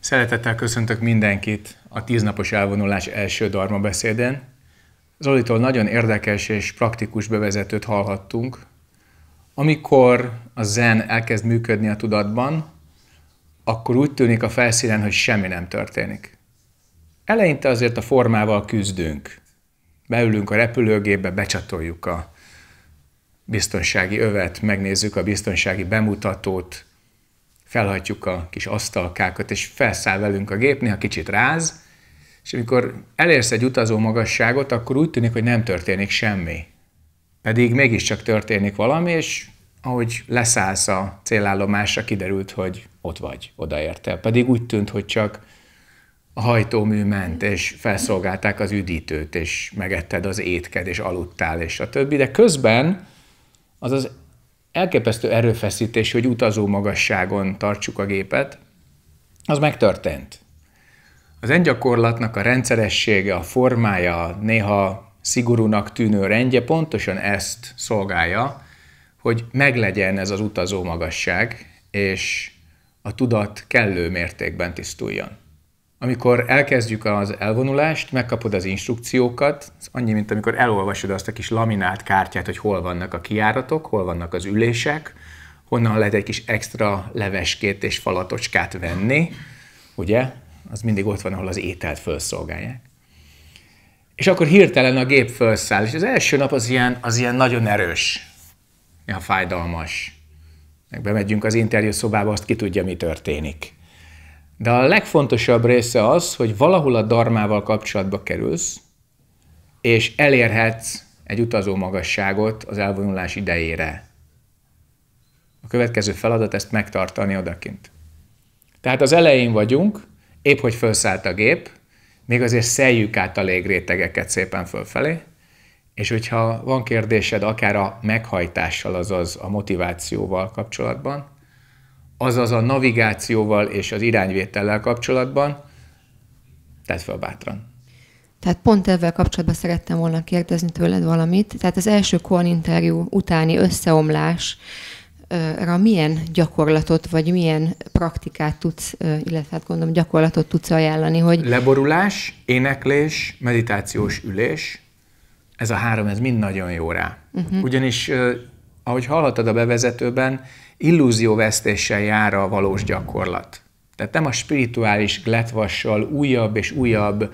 Szeretettel köszöntök mindenkit a tíznapos elvonulás első darma beszéden. Zolitól nagyon érdekes és praktikus bevezetőt hallhattunk. Amikor a zen elkezd működni a tudatban, akkor úgy tűnik a felszínen, hogy semmi nem történik. Eleinte azért a formával küzdünk. Beülünk a repülőgépbe, becsatoljuk a biztonsági övet, megnézzük a biztonsági bemutatót, felhajtjuk a kis asztalkákat, és felszáll velünk a gép, néha kicsit ráz, és amikor elérsz egy utazó magasságot, akkor úgy tűnik, hogy nem történik semmi. Pedig mégiscsak történik valami, és ahogy leszállsz a célállomásra, kiderült, hogy ott vagy, odaértél. Pedig úgy tűnt, hogy csak a hajtómű ment, és felszolgálták az üdítőt, és megetted az étked, és aludtál, és a többi, de közben az az elképesztő erőfeszítés, hogy utazó magasságon tartsuk a gépet, az megtörtént. Az engyakorlatnak a rendszeressége, a formája, néha szigorúnak tűnő rendje pontosan ezt szolgálja, hogy meglegyen ez az utazó magasság, és a tudat kellő mértékben tisztuljon. Amikor elkezdjük az elvonulást, megkapod az instrukciókat, Az annyi, mint amikor elolvasod azt a kis laminált kártyát, hogy hol vannak a kiáratok, hol vannak az ülések, honnan lehet egy kis extra leveskét és falatocskát venni, ugye? Az mindig ott van, ahol az ételt felszolgálják. És akkor hirtelen a gép felszáll, és az első nap az ilyen, az ilyen nagyon erős, ilyen fájdalmas. Meg bemegyünk az interjú szobába, azt ki tudja, mi történik. De a legfontosabb része az, hogy valahol a darmával kapcsolatba kerülsz, és elérhetsz egy utazó magasságot az elvonulás idejére. A következő feladat ezt megtartani odakint. Tehát az elején vagyunk, épp hogy felszállt a gép, még azért szeljük át a légrétegeket szépen fölfelé, és hogyha van kérdésed akár a meghajtással, azaz a motivációval kapcsolatban, azaz a navigációval és az irányvétellel kapcsolatban, tedd fel bátran. Tehát pont ezzel kapcsolatban szerettem volna kérdezni tőled valamit. Tehát az első interjú utáni összeomlás, ra milyen gyakorlatot, vagy milyen praktikát tudsz, illetve hát gondolom gyakorlatot tudsz ajánlani, hogy... Leborulás, éneklés, meditációs ülés, ez a három, ez mind nagyon jó rá. Uh-huh. Ugyanis, ahogy hallhatod a bevezetőben, illúzióvesztéssel jár a valós gyakorlat. Tehát nem a spirituális gletvassal újabb és újabb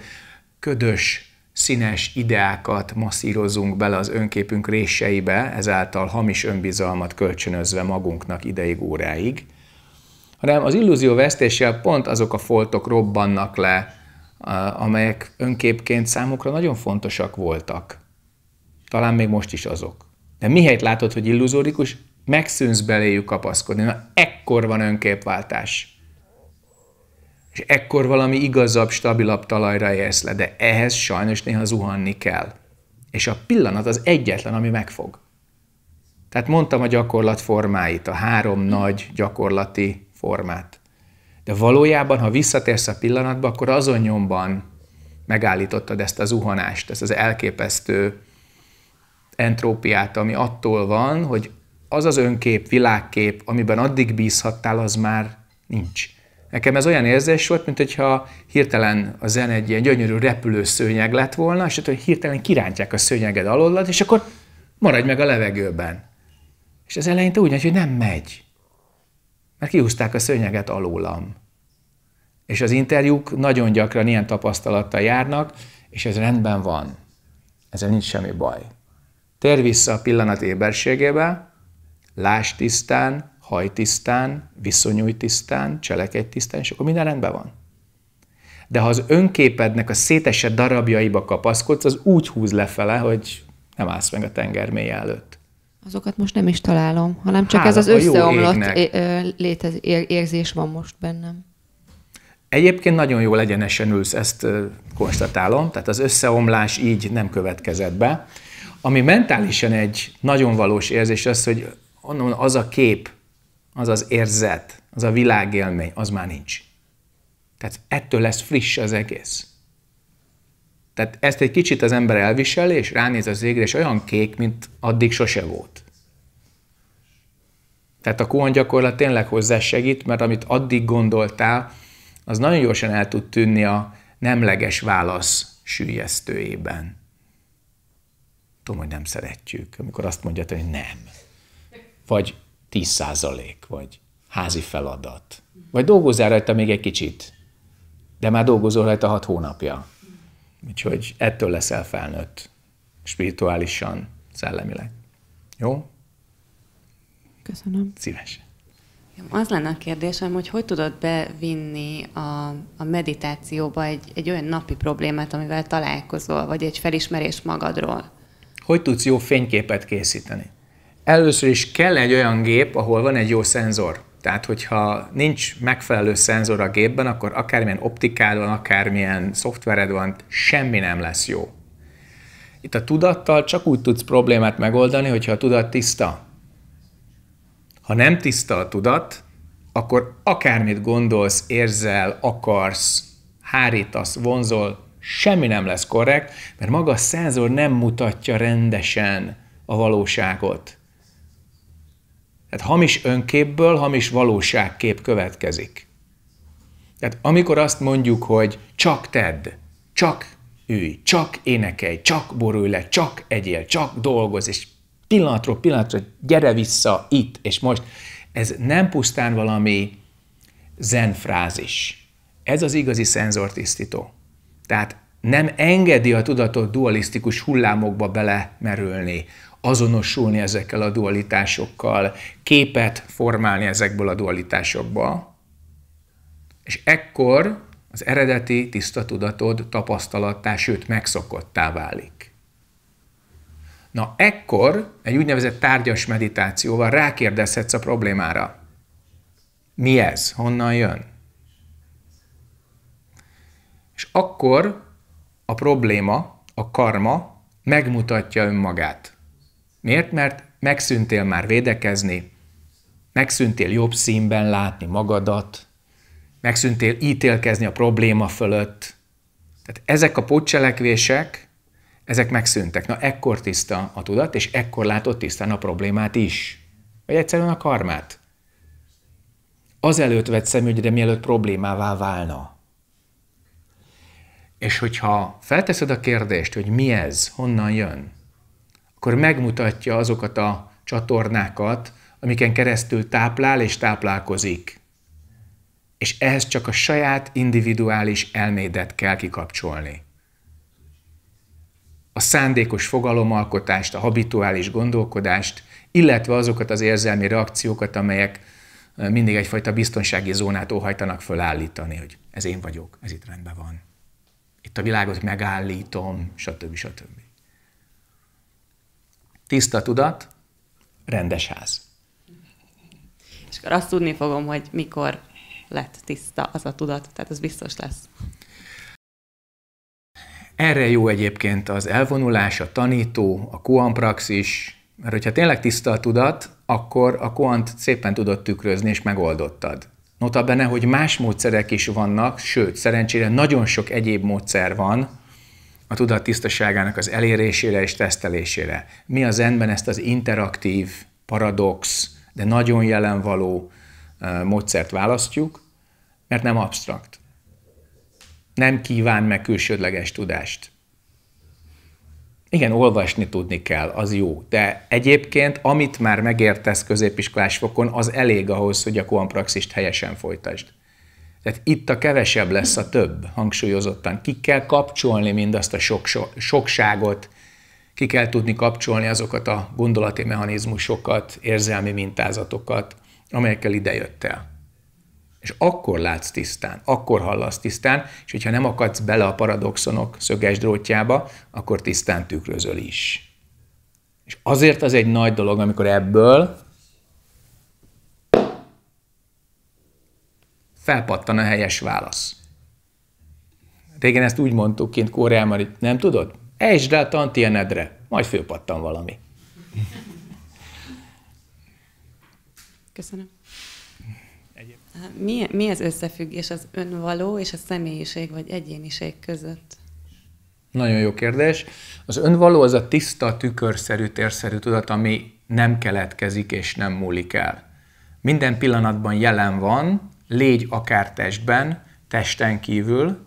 ködös, színes ideákat masszírozunk bele az önképünk réseibe, ezáltal hamis önbizalmat kölcsönözve magunknak ideig, óráig, hanem az illúzió vesztéssel pont azok a foltok robbannak le, amelyek önképként számukra nagyon fontosak voltak. Talán még most is azok. De mihelyt látod, hogy illuzórikus, megszűnsz beléjük kapaszkodni. Na, ekkor van önképváltás. És ekkor valami igazabb, stabilabb talajra érsz le, de ehhez sajnos néha zuhanni kell. És a pillanat az egyetlen, ami megfog. Tehát mondtam a gyakorlat formáit, a három nagy gyakorlati formát. De valójában, ha visszatérsz a pillanatba, akkor azon nyomban megállítottad ezt a zuhanást, ezt az elképesztő entrópiát, ami attól van, hogy az az önkép, világkép, amiben addig bízhattál, az már nincs. Nekem ez olyan érzés volt, mint hogyha hirtelen a zene egy ilyen gyönyörű repülő szőnyeg lett volna, és hát, hogy hirtelen kirántják a szőnyeged alólad, és akkor maradj meg a levegőben. És ez eleinte úgy, hogy nem megy. Mert kiúzták a szőnyeget alólam. És az interjúk nagyon gyakran ilyen tapasztalattal járnak, és ez rendben van. Ezzel nincs semmi baj. Tér vissza a pillanat éberségébe, láss tisztán, haj tisztán, viszonyulj tisztán, cselekedj tisztán, és akkor minden rendben van. De ha az önképednek a szétesett darabjaiba kapaszkodsz, az úgy húz lefele, hogy nem állsz meg a tenger mély előtt. Azokat most nem is találom, hanem csak Hála, ez az összeomlott létez, érzés van most bennem. Egyébként nagyon jól egyenesen ülsz, ezt konstatálom, tehát az összeomlás így nem következett be. Ami mentálisan egy nagyon valós érzés az, hogy onnan az a kép, az az érzet, az a világélmény, az már nincs. Tehát ettől lesz friss az egész. Tehát ezt egy kicsit az ember elvisel, és ránéz az égre, és olyan kék, mint addig sose volt. Tehát a Kuhan gyakorlat tényleg hozzásegít, mert amit addig gondoltál, az nagyon gyorsan el tud tűnni a nemleges válasz sűjesztőjében. Tudom, hogy nem szeretjük, amikor azt mondja, hogy nem vagy 10 százalék, vagy házi feladat. Vagy dolgozzál rajta még egy kicsit, de már dolgozol rajta hat hónapja. Úgyhogy ettől leszel felnőtt, spirituálisan, szellemileg. Jó? Köszönöm. Szívesen. Az lenne a kérdésem, hogy hogy tudod bevinni a, a meditációba egy, egy olyan napi problémát, amivel találkozol, vagy egy felismerés magadról? Hogy tudsz jó fényképet készíteni? először is kell egy olyan gép, ahol van egy jó szenzor. Tehát, hogyha nincs megfelelő szenzor a gépben, akkor akármilyen optikád van, akármilyen szoftvered van, semmi nem lesz jó. Itt a tudattal csak úgy tudsz problémát megoldani, hogyha a tudat tiszta. Ha nem tiszta a tudat, akkor akármit gondolsz, érzel, akarsz, hárítasz, vonzol, semmi nem lesz korrekt, mert maga a szenzor nem mutatja rendesen a valóságot. Tehát hamis önképből hamis valóságkép következik. Tehát amikor azt mondjuk, hogy csak tedd, csak ülj, csak énekelj, csak borulj le, csak egyél, csak dolgoz, és pillanatról pillanatra gyere vissza itt és most, ez nem pusztán valami zenfrázis. Ez az igazi szenzortisztító. Tehát nem engedi a tudatot dualisztikus hullámokba belemerülni, azonosulni ezekkel a dualitásokkal, képet formálni ezekből a dualitásokból, és ekkor az eredeti tiszta tudatod tapasztalattá, sőt megszokottá válik. Na ekkor egy úgynevezett tárgyas meditációval rákérdezhetsz a problémára. Mi ez? Honnan jön? És akkor a probléma, a karma megmutatja önmagát. Miért? Mert megszűntél már védekezni, megszűntél jobb színben látni magadat, megszűntél ítélkezni a probléma fölött. Tehát ezek a pótcselekvések, ezek megszűntek. Na ekkor tiszta a tudat, és ekkor látod tisztán a problémát is. Vagy egyszerűen a karmát. Azelőtt vett szemügyre, mielőtt problémává válna. És hogyha felteszed a kérdést, hogy mi ez, honnan jön, akkor megmutatja azokat a csatornákat, amiken keresztül táplál és táplálkozik. És ehhez csak a saját individuális elmédet kell kikapcsolni. A szándékos fogalomalkotást, a habituális gondolkodást, illetve azokat az érzelmi reakciókat, amelyek eh, mindig egyfajta biztonsági zónát óhajtanak fölállítani, hogy ez én vagyok, ez itt rendben van itt a világot megállítom, stb. stb. Tiszta tudat, rendes ház. És akkor azt tudni fogom, hogy mikor lett tiszta az a tudat, tehát ez biztos lesz. Erre jó egyébként az elvonulás, a tanító, a kuanpraxis, mert hogyha tényleg tiszta a tudat, akkor a kuant szépen tudod tükrözni és megoldottad. Nota bene, hogy más módszerek is vannak, sőt, szerencsére nagyon sok egyéb módszer van a tudat tisztaságának az elérésére és tesztelésére. Mi az enben ezt az interaktív, paradox, de nagyon jelen való módszert választjuk, mert nem absztrakt. Nem kíván meg külsődleges tudást igen, olvasni tudni kell, az jó. De egyébként, amit már megértesz középiskolás fokon, az elég ahhoz, hogy a koampraxist helyesen folytasd. Tehát itt a kevesebb lesz a több, hangsúlyozottan. Ki kell kapcsolni mindazt a sok, so, sokságot, ki kell tudni kapcsolni azokat a gondolati mechanizmusokat, érzelmi mintázatokat, amelyekkel idejöttél. És akkor látsz tisztán, akkor hallasz tisztán, és hogyha nem akadsz bele a paradoxonok szöges drótjába, akkor tisztán tükrözöl is. És azért az egy nagy dolog, amikor ebből felpattan a helyes válasz. Hát régen ezt úgy mondtuk kint Kóreában, hogy nem tudod? Ejtsd rá a tantienedre, majd főpattan valami. Köszönöm. Mi, mi az összefüggés az önvaló és a személyiség vagy egyéniség között? Nagyon jó kérdés. Az önvaló az a tiszta, tükörszerű, térszerű tudat, ami nem keletkezik és nem múlik el. Minden pillanatban jelen van, légy akár testben, testen kívül,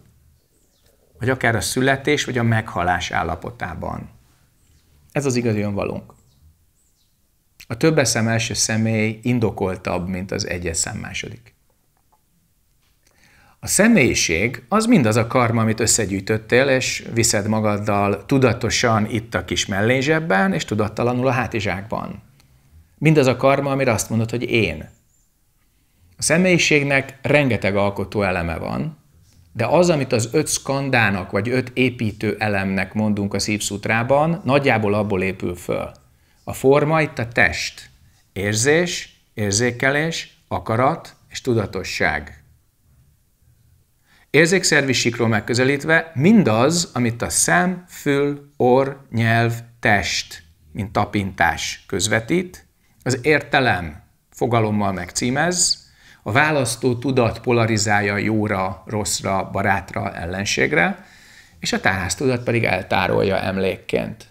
vagy akár a születés, vagy a meghalás állapotában. Ez az igazi önvalónk. A több eszem első személy indokoltabb, mint az egyes szem második. A személyiség az mindaz a karma, amit összegyűjtöttél, és viszed magaddal tudatosan itt a kis mellényzsebben, és tudattalanul a hátizsákban. Mindaz a karma, amire azt mondod, hogy én. A személyiségnek rengeteg alkotó eleme van, de az, amit az öt skandának, vagy öt építő elemnek mondunk a szívszútrában, nagyjából abból épül föl. A forma itt a test. Érzés, érzékelés, akarat és tudatosság. Érzékszervi síkról megközelítve mindaz, amit a szem, fül, orr, nyelv, test, mint tapintás közvetít, az értelem fogalommal megcímez, a választó tudat polarizálja jóra, rosszra, barátra, ellenségre, és a tárháztudat pedig eltárolja emlékként.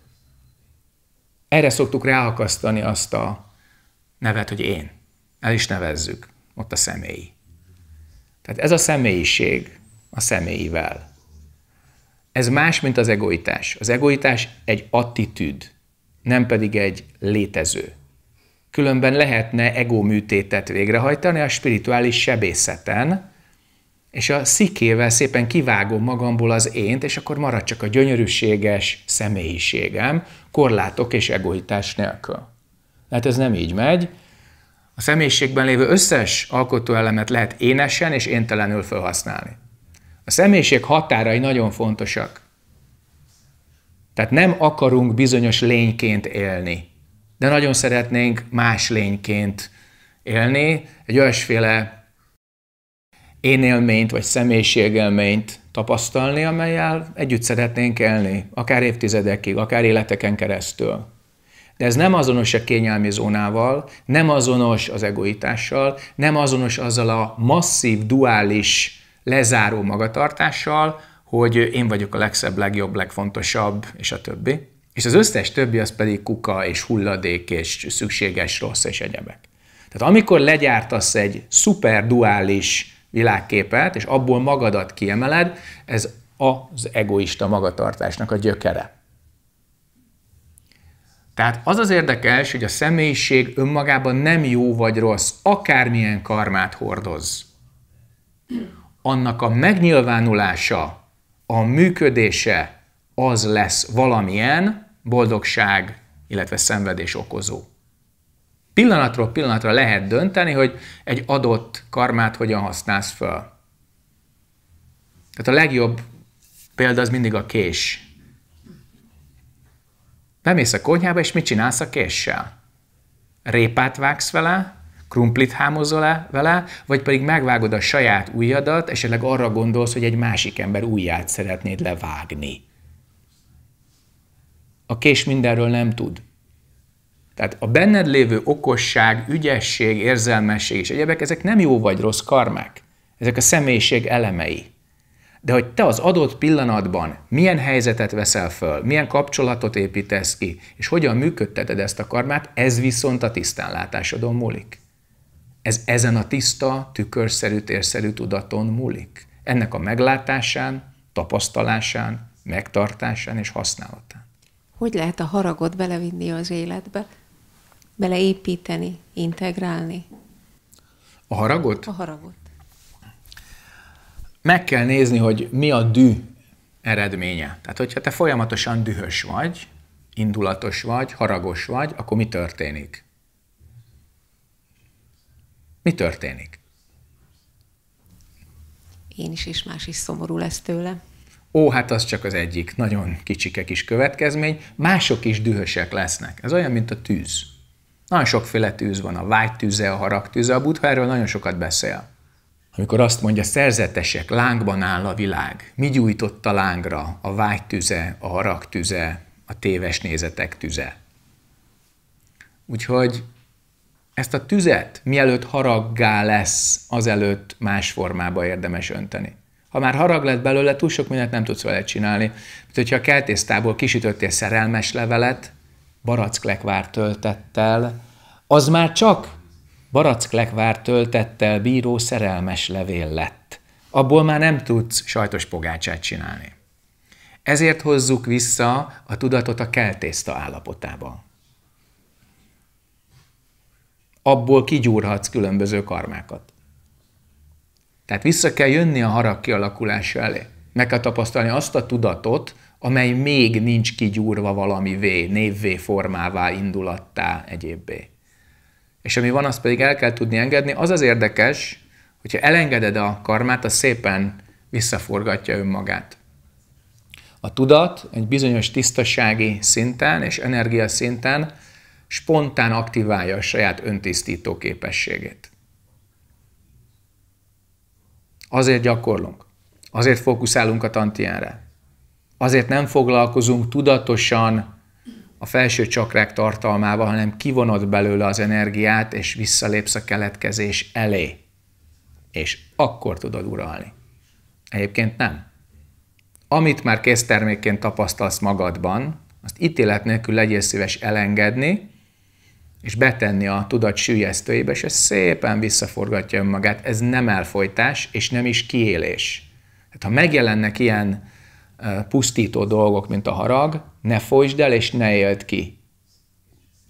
Erre szoktuk ráakasztani azt a nevet, hogy én. El is nevezzük, ott a személy. Tehát ez a személyiség, a személyével. Ez más, mint az egoitás. Az egoitás egy attitűd, nem pedig egy létező. Különben lehetne ego műtétet végrehajtani a spirituális sebészeten, és a szikével szépen kivágom magamból az ént, és akkor marad csak a gyönyörűséges személyiségem, korlátok és egoitás nélkül. Hát ez nem így megy. A személyiségben lévő összes alkotóelemet lehet énesen és éntelenül felhasználni. A személyiség határai nagyon fontosak. Tehát nem akarunk bizonyos lényként élni, de nagyon szeretnénk más lényként élni, egy olyasféle énélményt vagy személyiségélményt tapasztalni, amelyel együtt szeretnénk élni, akár évtizedekig, akár életeken keresztül. De ez nem azonos a kényelmi zónával, nem azonos az egoitással, nem azonos azzal a masszív, duális lezáró magatartással, hogy én vagyok a legszebb, legjobb, legfontosabb, és a többi. És az összes többi az pedig kuka, és hulladék, és szükséges rossz, és egyebek. Tehát amikor legyártasz egy szuper duális világképet, és abból magadat kiemeled, ez az egoista magatartásnak a gyökere. Tehát az az érdekes, hogy a személyiség önmagában nem jó vagy rossz, akármilyen karmát hordoz annak a megnyilvánulása, a működése az lesz valamilyen boldogság, illetve szenvedés okozó. Pillanatról pillanatra lehet dönteni, hogy egy adott karmát hogyan használsz fel. Tehát a legjobb példa az mindig a kés. Bemész a konyhába, és mit csinálsz a késsel? Répát vágsz vele, krumplit hámozol vele, vagy pedig megvágod a saját ujjadat, esetleg arra gondolsz, hogy egy másik ember ujját szeretnéd levágni. A kés mindenről nem tud. Tehát a benned lévő okosság, ügyesség, érzelmesség és egyebek, ezek nem jó vagy rossz karmák. Ezek a személyiség elemei. De hogy te az adott pillanatban milyen helyzetet veszel föl, milyen kapcsolatot építesz ki, és hogyan működteted ezt a karmát, ez viszont a tisztánlátásodon múlik. Ez ezen a tiszta, tükörszerű, térszerű tudaton múlik. Ennek a meglátásán, tapasztalásán, megtartásán és használatán. Hogy lehet a haragot belevinni az életbe? Beleépíteni, integrálni? A haragot? A haragot. Meg kell nézni, hogy mi a dű eredménye. Tehát, hogyha te folyamatosan dühös vagy, indulatos vagy, haragos vagy, akkor mi történik? Mi történik? Én is, és más is szomorú lesz tőle. Ó, hát az csak az egyik nagyon kicsike kis következmény. Mások is dühösek lesznek. Ez olyan, mint a tűz. Nagyon sokféle tűz van, a tűze, a tűze, a buddha erről nagyon sokat beszél. Amikor azt mondja, szerzetesek, lángban áll a világ, mi gyújtott a lángra, a tűze, a tűze, a téves nézetek tüze. Úgyhogy ezt a tüzet, mielőtt haraggá lesz, azelőtt más formába érdemes önteni. Ha már harag lett belőle, túl sok mindent nem tudsz vele csinálni. Mint hogyha a keltésztából kisütöttél szerelmes levelet, baracklekvár töltettel, az már csak baracklekvár töltettel bíró szerelmes levél lett. Abból már nem tudsz sajtos pogácsát csinálni. Ezért hozzuk vissza a tudatot a keltészta állapotába abból kigyúrhatsz különböző karmákat. Tehát vissza kell jönni a harag kialakulása elé. Meg kell tapasztalni azt a tudatot, amely még nincs kigyúrva valami valamivé, névvé formává, indulattá, egyébbé. És ami van, azt pedig el kell tudni engedni. Az az érdekes, hogyha elengeded a karmát, az szépen visszaforgatja önmagát. A tudat egy bizonyos tisztasági szinten és energia szinten spontán aktiválja a saját öntisztító képességét. Azért gyakorlunk. Azért fókuszálunk a tantiánra. Azért nem foglalkozunk tudatosan a felső csakrák tartalmával, hanem kivonod belőle az energiát, és visszalépsz a keletkezés elé. És akkor tudod uralni. Egyébként nem. Amit már termékként tapasztalsz magadban, azt ítélet nélkül legyél szíves elengedni, és betenni a tudat sűjesztőjébe, és ez szépen visszaforgatja önmagát. Ez nem elfolytás, és nem is kiélés. Hát, ha megjelennek ilyen pusztító dolgok, mint a harag, ne folytsd el, és ne éld ki.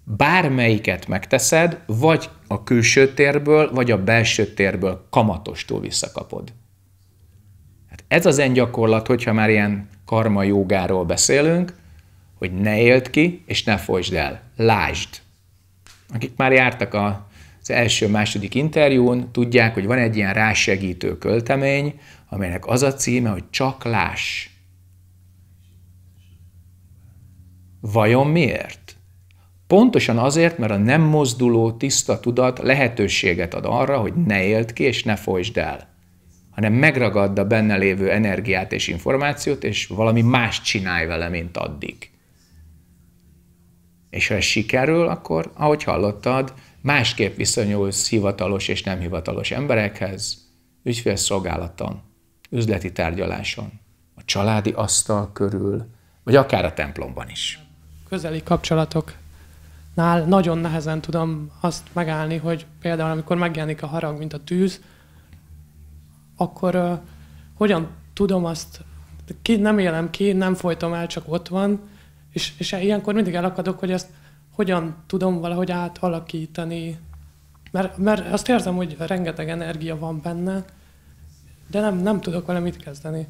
Bármelyiket megteszed, vagy a külső térből, vagy a belső térből kamatostól visszakapod. Hát ez az en gyakorlat, hogyha már ilyen karma jogáról beszélünk, hogy ne éld ki, és ne folytsd el. Lásd! akik már jártak a, az első-második interjún, tudják, hogy van egy ilyen rásegítő költemény, amelynek az a címe, hogy csak láss. Vajon miért? Pontosan azért, mert a nem mozduló tiszta tudat lehetőséget ad arra, hogy ne élt ki és ne folytsd el, hanem megragadda benne lévő energiát és információt, és valami más csinálj vele, mint addig. És ha ez sikerül, akkor, ahogy hallottad, másképp viszonyulsz hivatalos és nem hivatalos emberekhez, ügyfélszolgálaton, üzleti tárgyaláson, a családi asztal körül, vagy akár a templomban is. Közeli kapcsolatoknál nagyon nehezen tudom azt megállni, hogy például amikor megjelenik a harag, mint a tűz, akkor uh, hogyan tudom azt, ki, nem élem ki, nem folytom el, csak ott van, és, és ilyenkor mindig elakadok, hogy ezt hogyan tudom valahogy átalakítani. Mert, mert azt érzem, hogy rengeteg energia van benne, de nem, nem tudok vele mit kezdeni.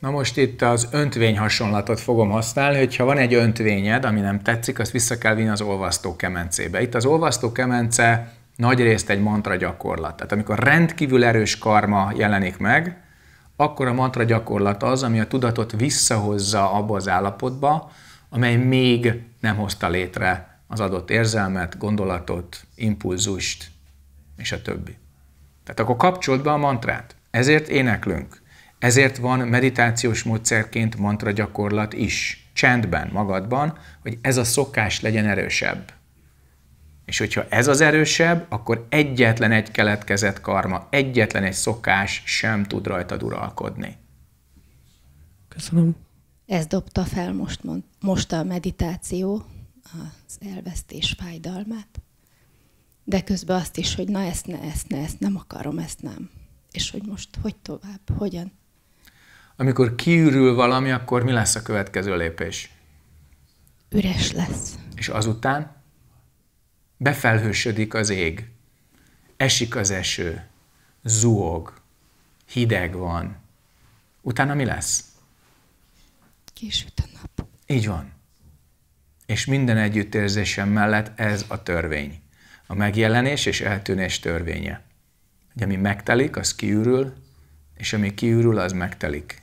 Na most itt az öntvény hasonlatot fogom használni, hogyha van egy öntvényed, ami nem tetszik, azt vissza kell vinni az olvasztó kemencébe. Itt az olvasztó kemence nagy részt egy mantra gyakorlat. Tehát amikor rendkívül erős karma jelenik meg, akkor a mantra gyakorlat az, ami a tudatot visszahozza abba az állapotba, amely még nem hozta létre az adott érzelmet, gondolatot, impulzust, és a többi. Tehát akkor kapcsolt be a mantrát. Ezért éneklünk. Ezért van meditációs módszerként mantra gyakorlat is. Csendben, magadban, hogy ez a szokás legyen erősebb. És hogyha ez az erősebb, akkor egyetlen egy keletkezett karma, egyetlen egy szokás sem tud rajtad uralkodni. Köszönöm. Ez dobta fel most, mond, most a meditáció, az elvesztés fájdalmát, de közben azt is, hogy na ezt ne, ezt ne, ezt nem akarom, ezt nem. És hogy most hogy tovább, hogyan? Amikor kiürül valami, akkor mi lesz a következő lépés? Üres lesz. És azután? Befelhősödik az ég, esik az eső, zuhog, hideg van. Utána mi lesz? Kisüt a nap. Így van. És minden együttérzésem mellett ez a törvény. A megjelenés és eltűnés törvénye. Hogy ami megtelik, az kiürül, és ami kiürül, az megtelik.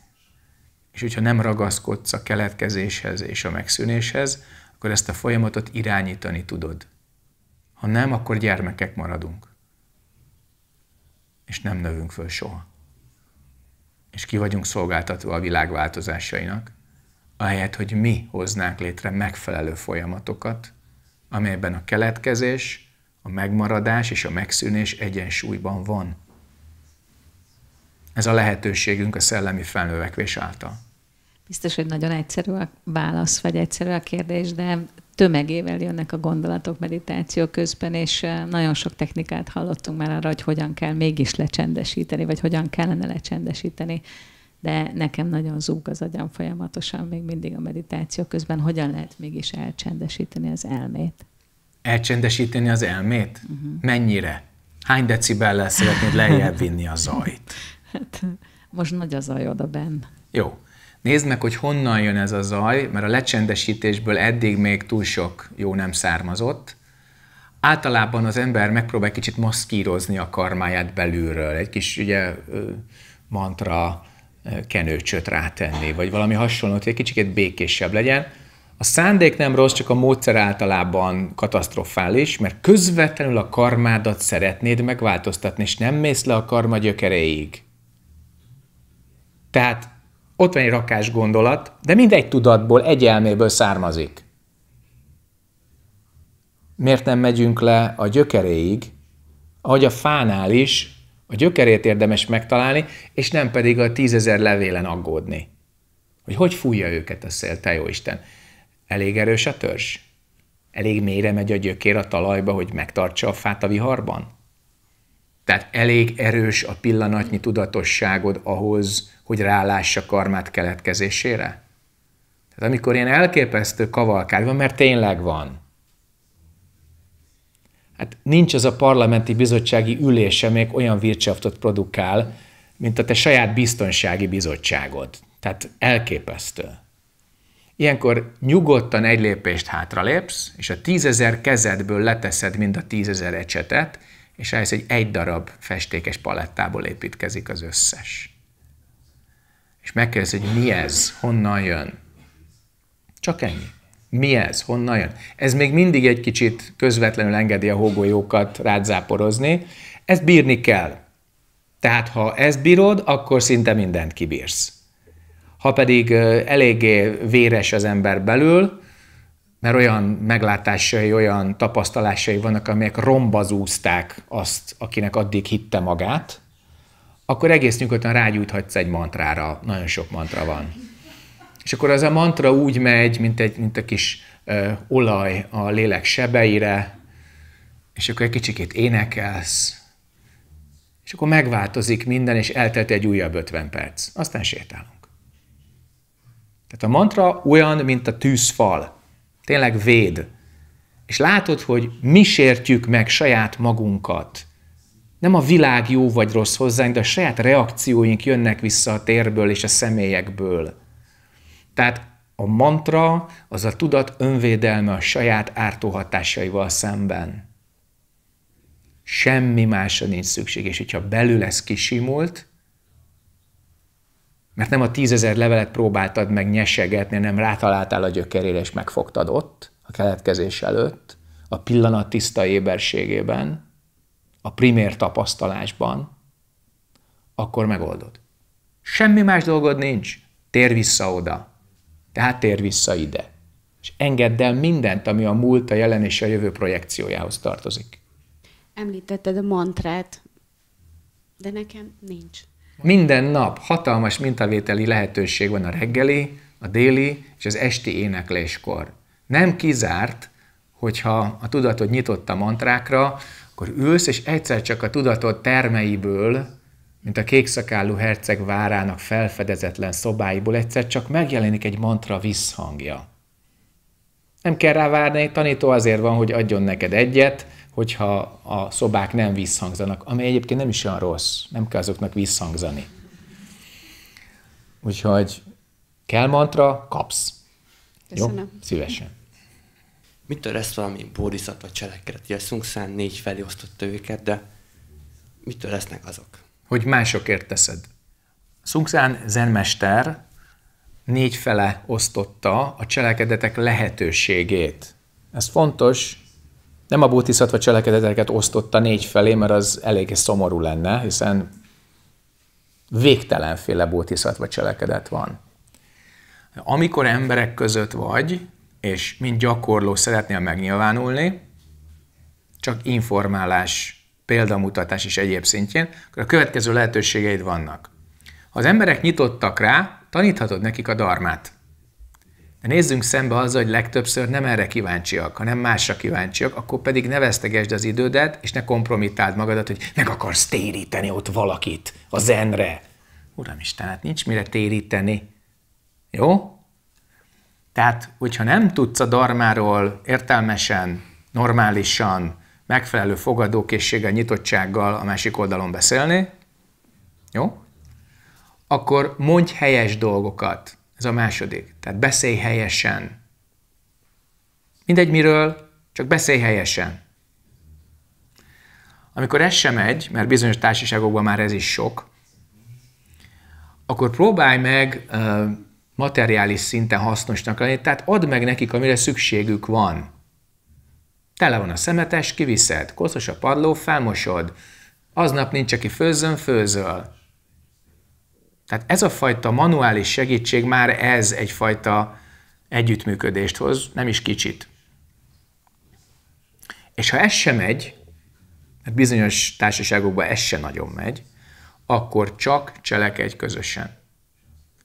És hogyha nem ragaszkodsz a keletkezéshez és a megszűnéshez, akkor ezt a folyamatot irányítani tudod. Ha nem, akkor gyermekek maradunk. És nem növünk föl soha. És ki vagyunk szolgáltatva a világ változásainak, ahelyett, hogy mi hoznánk létre megfelelő folyamatokat, amelyben a keletkezés, a megmaradás és a megszűnés egyensúlyban van. Ez a lehetőségünk a szellemi felnövekvés által. Biztos, hogy nagyon egyszerű a válasz, vagy egyszerű a kérdés, de tömegével jönnek a gondolatok meditáció közben, és eh, nagyon sok technikát hallottunk már arra, hogy hogyan kell mégis lecsendesíteni, vagy hogyan kellene lecsendesíteni, de nekem nagyon zúg az agyam folyamatosan még mindig a meditáció közben. Hogyan lehet mégis elcsendesíteni az elmét? Elcsendesíteni az elmét? Uh-huh. Mennyire? Hány decibellel szeretnéd lejjebb vinni a zajt? Hát, most nagy a zaj oda benn. Jó. Nézd meg, hogy honnan jön ez a zaj, mert a lecsendesítésből eddig még túl sok jó nem származott. Általában az ember megpróbál kicsit maszkírozni a karmáját belülről, egy kis ugye, mantra kenőcsöt rátenni, vagy valami hasonlót, hogy egy kicsit békésebb legyen. A szándék nem rossz, csak a módszer általában katasztrofális, mert közvetlenül a karmádat szeretnéd megváltoztatni, és nem mész le a karma gyökereig. Tehát ott van egy rakás gondolat, de mindegy tudatból, egy elméből származik. Miért nem megyünk le a gyökeréig, ahogy a fánál is, a gyökerét érdemes megtalálni, és nem pedig a tízezer levélen aggódni. Hogy hogy fújja őket a szél, te jó Isten. Elég erős a törzs? Elég mélyre megy a gyökér a talajba, hogy megtartsa a fát a viharban? Tehát elég erős a pillanatnyi tudatosságod ahhoz, hogy rálássa karmát keletkezésére? Tehát amikor ilyen elképesztő kavalkád van, mert tényleg van, hát nincs az a parlamenti bizottsági ülése, még olyan vircsaftot produkál, mint a te saját biztonsági bizottságod. Tehát elképesztő. Ilyenkor nyugodtan egy lépést hátralépsz, és a tízezer kezedből leteszed mind a tízezer ecsetet, és ez egy egy darab festékes palettából építkezik az összes. És megkérdezi, hogy mi ez, honnan jön. Csak ennyi. Mi ez, honnan jön? Ez még mindig egy kicsit közvetlenül engedi a hógolyókat rád Ezt bírni kell. Tehát ha ezt bírod, akkor szinte mindent kibírsz. Ha pedig eléggé véres az ember belül, mert olyan meglátásai, olyan tapasztalásai vannak, amelyek rombazúzták azt, akinek addig hitte magát, akkor egész nyugodtan rágyújthatsz egy mantrára, nagyon sok mantra van. És akkor az a mantra úgy megy, mint egy, mint egy kis ö, olaj a lélek sebeire, és akkor egy kicsikét énekelsz, és akkor megváltozik minden, és eltelt egy újabb 50 perc. Aztán sétálunk. Tehát a mantra olyan, mint a tűzfal. Tényleg véd. És látod, hogy mi sértjük meg saját magunkat. Nem a világ jó vagy rossz hozzánk, de a saját reakcióink jönnek vissza a térből és a személyekből. Tehát a mantra az a tudat önvédelme a saját ártóhatásaival szemben. Semmi másra nincs szükség, és hogyha belül ez kisimult, mert nem a tízezer levelet próbáltad meg nyesegetni, nem rátaláltál a gyökerére, és megfogtad ott, a keletkezés előtt, a pillanat tiszta éberségében, a primér tapasztalásban, akkor megoldod. Semmi más dolgod nincs. Tér vissza oda. Tehát tér vissza ide. És engedd el mindent, ami a múlt, a jelen és a jövő projekciójához tartozik. Említetted a mantrát, de nekem nincs. Minden nap hatalmas mintavételi lehetőség van a reggeli, a déli és az esti énekléskor. Nem kizárt, hogyha a tudatod nyitott a mantrákra, akkor ülsz, és egyszer csak a tudatod termeiből, mint a kékszakállú herceg várának felfedezetlen szobáiból egyszer csak megjelenik egy mantra visszhangja. Nem kell rá várni, tanító azért van, hogy adjon neked egyet, hogyha a szobák nem visszhangzanak, ami egyébként nem is olyan rossz, nem kell azoknak visszhangzani. Úgyhogy kell mantra, kapsz. Köszönöm. Jó? Szívesen. Mitől lesz valami vagy cselekedet? Ugye Szungszán négy felé osztotta őket, de mitől lesznek azok? Hogy másokért teszed. Szungszán zenmester négy fele osztotta a cselekedetek lehetőségét. Ez fontos, nem a bótiszatva cselekedeteket osztotta négy felé, mert az eléggé szomorú lenne, hiszen végtelenféle bótiszatva cselekedet van. Amikor emberek között vagy, és mint gyakorló szeretnél megnyilvánulni, csak informálás, példamutatás és egyéb szintjén, akkor a következő lehetőségeid vannak. Ha az emberek nyitottak rá, taníthatod nekik a darmát. De nézzünk szembe azzal, hogy legtöbbször nem erre kíváncsiak, hanem másra kíváncsiak, akkor pedig ne vesztegesd az idődet, és ne kompromittáld magadat, hogy meg akarsz téríteni ott valakit, a zenre. Uramisten, hát nincs mire téríteni. Jó? Tehát, hogyha nem tudsz a darmáról értelmesen, normálisan, megfelelő fogadókészséggel, nyitottsággal a másik oldalon beszélni, jó? Akkor mondj helyes dolgokat. Ez a második. Tehát beszélj helyesen. Mindegy miről, csak beszélj helyesen. Amikor ez sem megy, mert bizonyos társaságokban már ez is sok, akkor próbálj meg uh, materiális szinten hasznosnak lenni, tehát add meg nekik, amire szükségük van. Tele van a szemetes, kiviszed, koszos a padló, felmosod, aznap nincs, aki főzzön, főzöl. Tehát ez a fajta manuális segítség már ez egyfajta együttműködést hoz, nem is kicsit. És ha ez sem megy, mert bizonyos társaságokban ez sem nagyon megy, akkor csak cselekedj közösen.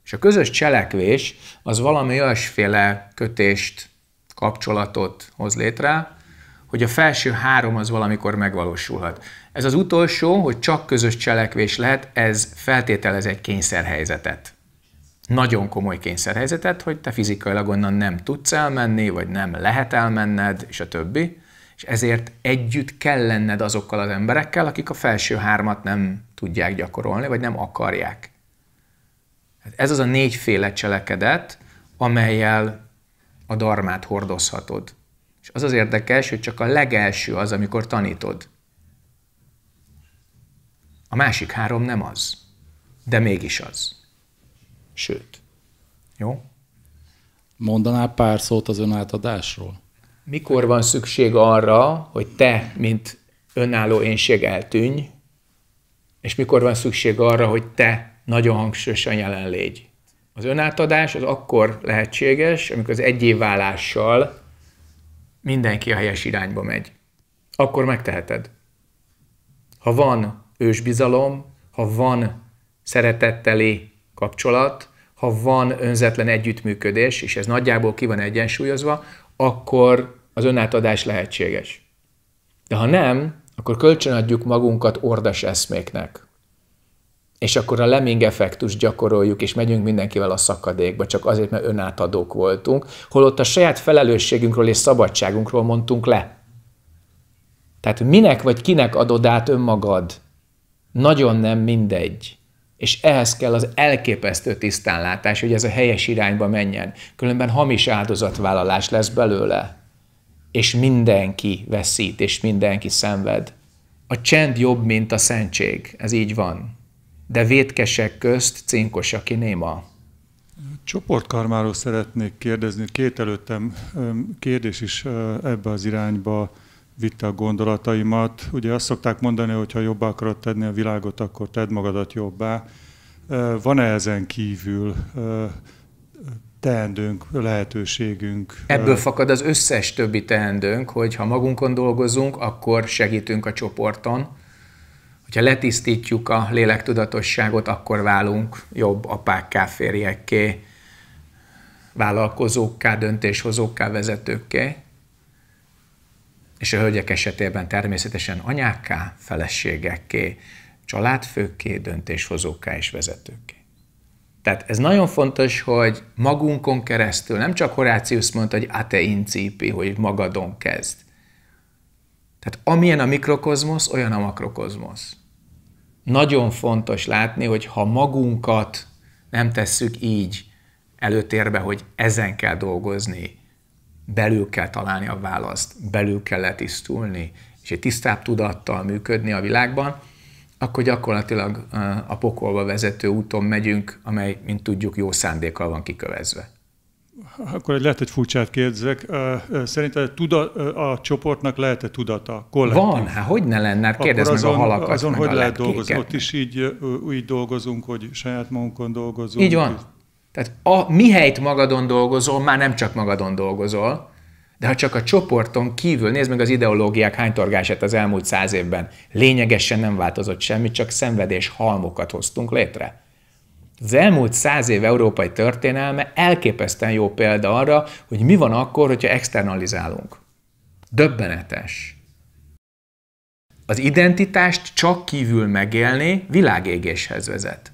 És a közös cselekvés az valami olyasféle kötést, kapcsolatot hoz létre, hogy a felső három az valamikor megvalósulhat. Ez az utolsó, hogy csak közös cselekvés lehet, ez feltételez egy kényszerhelyzetet. Nagyon komoly kényszerhelyzetet, hogy te fizikailag onnan nem tudsz elmenni, vagy nem lehet elmenned, és a többi. És ezért együtt kell lenned azokkal az emberekkel, akik a felső hármat nem tudják gyakorolni, vagy nem akarják. Hát ez az a négyféle cselekedet, amelyel a darmát hordozhatod. És az az érdekes, hogy csak a legelső az, amikor tanítod. A másik három nem az, de mégis az. Sőt. Jó? Mondanál pár szót az önátadásról? Mikor van szükség arra, hogy te, mint önálló énség eltűnj, és mikor van szükség arra, hogy te nagyon hangsúlyosan jelen légy? Az önátadás az akkor lehetséges, amikor az egyévválással mindenki a helyes irányba megy. Akkor megteheted. Ha van ősbizalom, ha van szeretetteli kapcsolat, ha van önzetlen együttműködés, és ez nagyjából ki van egyensúlyozva, akkor az önátadás lehetséges. De ha nem, akkor kölcsönadjuk magunkat ordas eszméknek. És akkor a lemming effektus gyakoroljuk, és megyünk mindenkivel a szakadékba, csak azért, mert önátadók voltunk, holott a saját felelősségünkről és szabadságunkról mondtunk le. Tehát minek vagy kinek adod át önmagad? nagyon nem mindegy. És ehhez kell az elképesztő tisztánlátás, hogy ez a helyes irányba menjen. Különben hamis áldozatvállalás lesz belőle. És mindenki veszít, és mindenki szenved. A csend jobb, mint a szentség. Ez így van. De vétkesek közt cinkos, aki néma. Csoportkarmáról szeretnék kérdezni. Két előttem kérdés is ebbe az irányba vitte a gondolataimat. Ugye azt szokták mondani, hogy ha jobbá akarod tenni a világot, akkor tedd magadat jobbá. Van-e ezen kívül teendőnk, lehetőségünk. Ebből fakad az összes többi teendőnk, hogy ha magunkon dolgozunk, akkor segítünk a csoporton. Hogyha letisztítjuk a lélektudatosságot, akkor válunk jobb apákká, férjekké, vállalkozókká, döntéshozókká, vezetőkké és a hölgyek esetében természetesen anyákká, feleségekké, családfőkké, döntéshozókká és vezetőkké. Tehát ez nagyon fontos, hogy magunkon keresztül, nem csak Horácius mondta, hogy ate incipi, hogy magadon kezd. Tehát amilyen a mikrokozmosz, olyan a makrokozmosz. Nagyon fontos látni, hogy ha magunkat nem tesszük így előtérbe, hogy ezen kell dolgozni, belül kell találni a választ, belül kell letisztulni, és egy tisztább tudattal működni a világban, akkor gyakorlatilag eh, a pokolba vezető úton megyünk, amely, mint tudjuk, jó szándékkal van kikövezve. Akkor lehet egy furcsát kérdezek. Eh, eh, szerinted tuda, a csoportnak lehet-e tudata? Kollektív? Van, hát hogy ne lenne? Hát Kérdezz azon, meg a halakat, Azon meg hogy a lehet dolgozni? Ott is így, úgy dolgozunk, hogy saját magunkon dolgozunk. Így van. Tehát a, mihelyt magadon dolgozol, már nem csak magadon dolgozol, de ha csak a csoporton kívül, nézd meg az ideológiák torgását az elmúlt száz évben, lényegesen nem változott semmi, csak szenvedés halmokat hoztunk létre. Az elmúlt száz év európai történelme elképesztően jó példa arra, hogy mi van akkor, hogyha externalizálunk. Döbbenetes. Az identitást csak kívül megélni világégéshez vezet.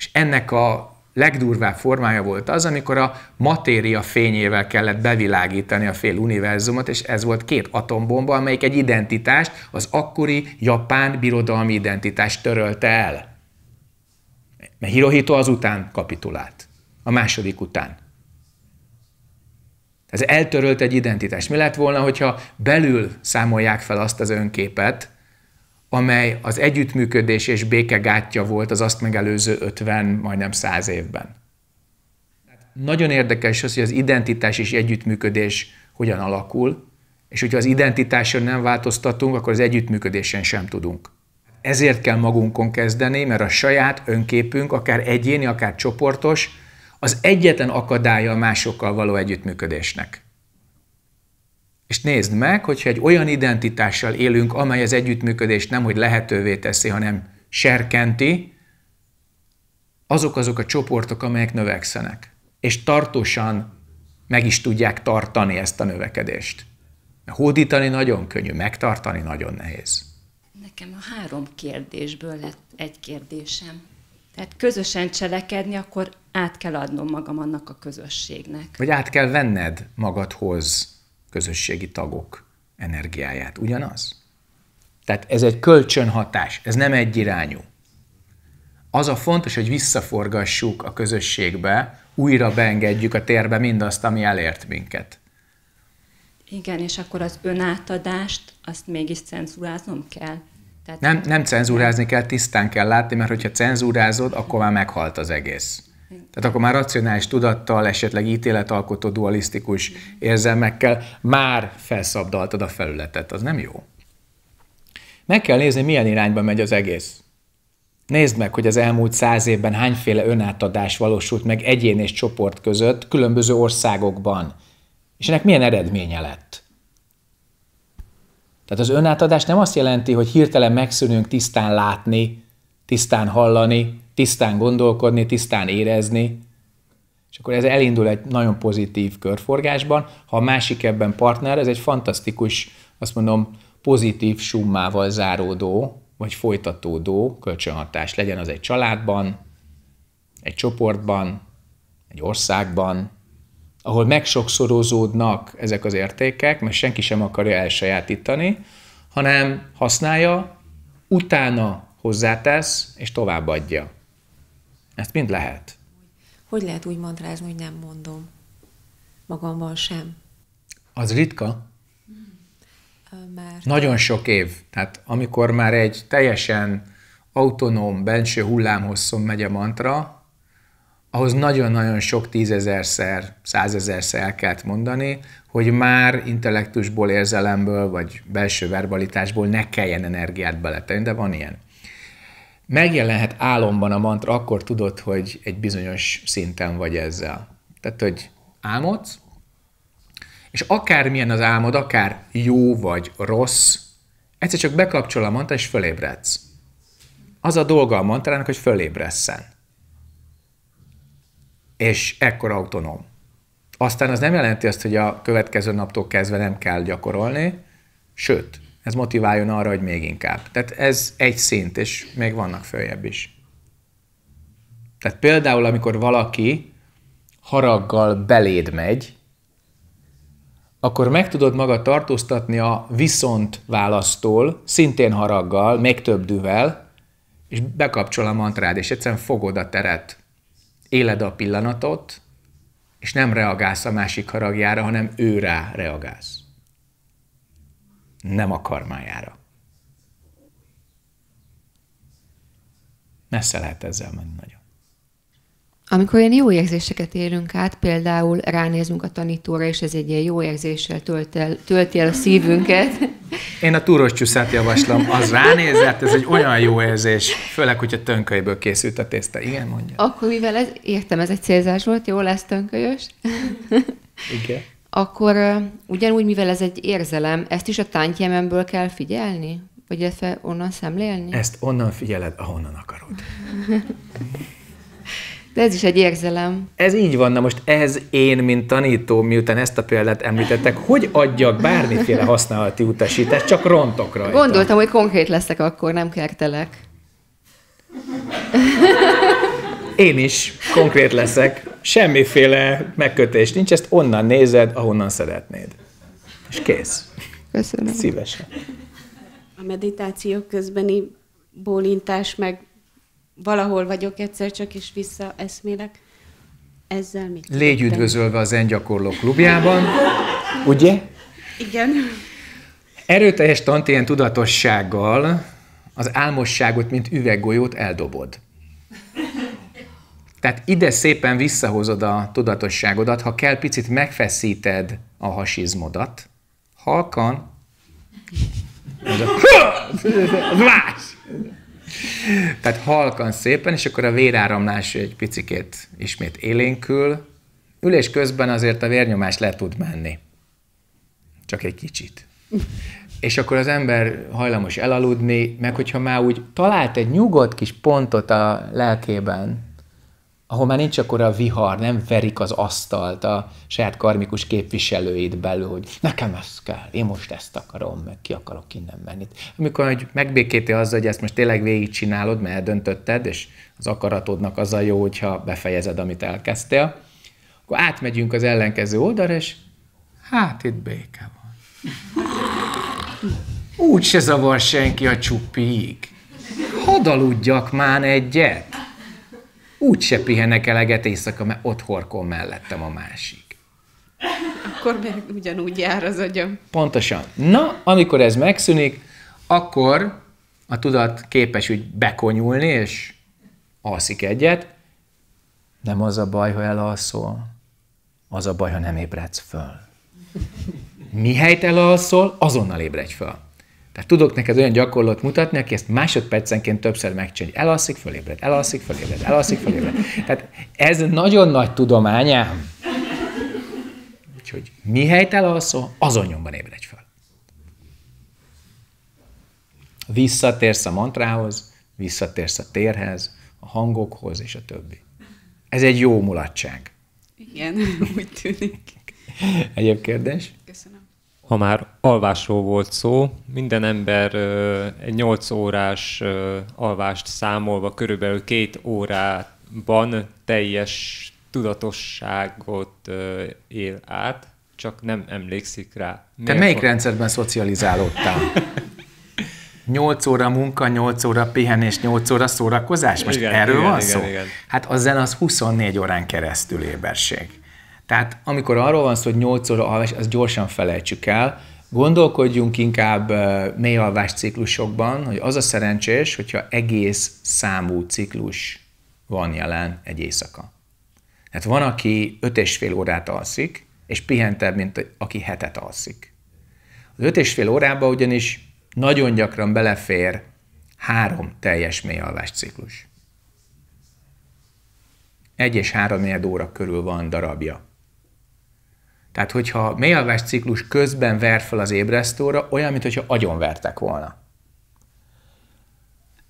És ennek a legdurvább formája volt az, amikor a matéria fényével kellett bevilágítani a fél univerzumot, és ez volt két atombomba, amelyik egy identitást, az akkori japán birodalmi identitást törölte el. Mert Hirohito azután kapitulált, a második után. Ez eltörölt egy identitást. Mi lett volna, hogyha belül számolják fel azt az önképet, amely az együttműködés és béke gátja volt az azt megelőző 50, majdnem 100 évben. Nagyon érdekes az, hogy az identitás és együttműködés hogyan alakul, és hogyha az identitáson nem változtatunk, akkor az együttműködésen sem tudunk. Ezért kell magunkon kezdeni, mert a saját önképünk, akár egyéni, akár csoportos, az egyetlen akadálya a másokkal való együttműködésnek. És nézd meg, hogyha egy olyan identitással élünk, amely az együttműködést nem hogy lehetővé teszi, hanem serkenti, azok azok a csoportok, amelyek növekszenek. És tartósan meg is tudják tartani ezt a növekedést. Hódítani nagyon könnyű, megtartani nagyon nehéz. Nekem a három kérdésből lett egy kérdésem. Tehát közösen cselekedni, akkor át kell adnom magam annak a közösségnek. Vagy át kell venned magadhoz közösségi tagok energiáját. Ugyanaz? Tehát ez egy kölcsönhatás, ez nem egyirányú. Az a fontos, hogy visszaforgassuk a közösségbe, újra beengedjük a térbe mindazt, ami elért minket. Igen, és akkor az önátadást, azt mégis cenzúráznom kell. Tehát nem, nem cenzúrázni kell, tisztán kell látni, mert hogyha cenzúrázod, akkor már meghalt az egész. Tehát akkor már racionális tudattal, esetleg ítéletalkotó dualisztikus érzelmekkel már felszabdaltad a felületet. Az nem jó. Meg kell nézni, milyen irányba megy az egész. Nézd meg, hogy az elmúlt száz évben hányféle önátadás valósult meg egyén és csoport között különböző országokban, és ennek milyen eredménye lett. Tehát az önátadás nem azt jelenti, hogy hirtelen megszűnünk tisztán látni, tisztán hallani, tisztán gondolkodni, tisztán érezni, és akkor ez elindul egy nagyon pozitív körforgásban. Ha a másik ebben partner, ez egy fantasztikus, azt mondom, pozitív summával záródó, vagy folytatódó kölcsönhatás. Legyen az egy családban, egy csoportban, egy országban, ahol megsokszorozódnak ezek az értékek, mert senki sem akarja elsajátítani, hanem használja, utána hozzátesz és továbbadja. Ezt mind lehet. Hogy lehet úgy mantrázni, hogy nem mondom? Magamban sem. Az ritka. Mert... Nagyon sok év. Tehát amikor már egy teljesen autonóm, benső hullámhosszon megy a mantra, ahhoz nagyon-nagyon sok tízezerszer, százezerszer el kellett mondani, hogy már intellektusból, érzelemből, vagy belső verbalitásból ne kelljen energiát beletenni, de van ilyen megjelenhet álomban a mantra, akkor tudod, hogy egy bizonyos szinten vagy ezzel. Tehát, hogy álmodsz, és akármilyen az álmod, akár jó vagy rossz, egyszer csak bekapcsol a mantra, és fölébredsz. Az a dolga a mantrának, hogy fölébresszen. És ekkor autonóm. Aztán az nem jelenti azt, hogy a következő naptól kezdve nem kell gyakorolni, sőt, ez motiváljon arra, hogy még inkább. Tehát ez egy szint, és még vannak följebb is. Tehát például, amikor valaki haraggal beléd megy, akkor meg tudod magad tartóztatni a viszont választól, szintén haraggal, még több düvel, és bekapcsol a mantrád, és egyszerűen fogod a teret. Éled a pillanatot, és nem reagálsz a másik haragjára, hanem ő rá reagálsz nem a karmájára. Messze lehet ezzel menni nagyon. Amikor ilyen jó érzéseket élünk át, például ránézünk a tanítóra, és ez egy ilyen jó érzéssel tölt el, tölti el a szívünket. Én a túros csúszát javaslom. Az ránézett, ez egy olyan jó érzés, főleg, hogyha tönkölyből készült a tészta. Igen, mondja. Akkor mivel ez, értem, ez egy célzás volt, jó lesz tönkölyös? Igen akkor ugyanúgy, mivel ez egy érzelem, ezt is a tántjememből kell figyelni? Vagy ezt onnan szemlélni? Ezt onnan figyeled, ahonnan akarod. De ez is egy érzelem. Ez így van, na most ez én, mint tanító, miután ezt a példát említettek, hogy adjak bármiféle használati utasítást, csak rontok rajta. Gondoltam, hogy konkrét leszek akkor, nem kertelek. Én is konkrét leszek. Semmiféle megkötés nincs, ezt onnan nézed, ahonnan szeretnéd. És kész. Köszönöm. Szívesen. A meditáció közbeni bólintás, meg valahol vagyok egyszer csak, és vissza eszmélek. Ezzel mit? Légy üdvözölve az Engyakorló klubjában, ugye? Igen. Erőteljes tantén tudatossággal az álmosságot, mint üveggolyót eldobod. Tehát ide szépen visszahozod a tudatosságodat, ha kell, picit megfeszíted a hasizmodat. Halkan. Az, a, az más! Tehát halkan szépen, és akkor a véráramlás egy picikét ismét élénkül. Ülés közben azért a vérnyomás le tud menni. Csak egy kicsit. És akkor az ember hajlamos elaludni, meg hogyha már úgy talált egy nyugodt kis pontot a lelkében, ahol már nincs akkor a vihar, nem verik az asztalt a saját karmikus képviselőid belül, hogy nekem ez kell, én most ezt akarom, meg ki akarok innen menni. Amikor hogy megbékéti azzal, hogy ezt most tényleg végigcsinálod, mert eldöntötted, és az akaratodnak az a jó, hogyha befejezed, amit elkezdtél, akkor átmegyünk az ellenkező oldalra, és hát itt béke van. Úgy se zavar senki a csupig. Hadd aludjak már egyet. Úgy se pihenek eleget éjszaka, mert ott horkol mellettem a másik. Akkor meg ugyanúgy jár az agyam. Pontosan. Na, amikor ez megszűnik, akkor a tudat képes úgy bekonyulni, és alszik egyet. Nem az a baj, ha elalszol, az a baj, ha nem ébredsz föl. Mihelyt elalszol, azonnal ébredj föl. Tehát tudok neked olyan gyakorlót mutatni, aki ezt másodpercenként többször megcsinálja. Elalszik, fölébred, elalszik, fölébred, elalszik, fölébred. Tehát ez nagyon nagy tudományám. Úgyhogy helyt elalszol, azon nyomban ébredj fel. Visszatérsz a mantrához, visszatérsz a térhez, a hangokhoz és a többi. Ez egy jó mulatság. Igen, úgy tűnik. Egyéb kérdés? ha már alvásról volt szó, minden ember egy 8 órás alvást számolva körülbelül két órában teljes tudatosságot él át, csak nem emlékszik rá. Miért Te melyik fog... rendszerben szocializálódtál? 8 óra munka, 8 óra pihenés, 8 óra szórakozás? Most igen, erről igen, van igen, szó? Igen. Hát a zene az 24 órán keresztül éberség. Tehát amikor arról van szó, hogy 8 óra alvás, azt gyorsan felejtsük el, Gondolkodjunk inkább mély alvás ciklusokban, hogy az a szerencsés, hogyha egész számú ciklus van jelen egy éjszaka. Tehát van, aki 5,5 órát alszik, és pihentebb, mint aki hetet alszik. Az 5,5 órába ugyanis nagyon gyakran belefér három teljes mély alvás ciklus. Egy és három óra körül van darabja tehát, hogyha mélyalvás ciklus közben ver fel az ébresztóra, olyan, mintha agyonvertek volna.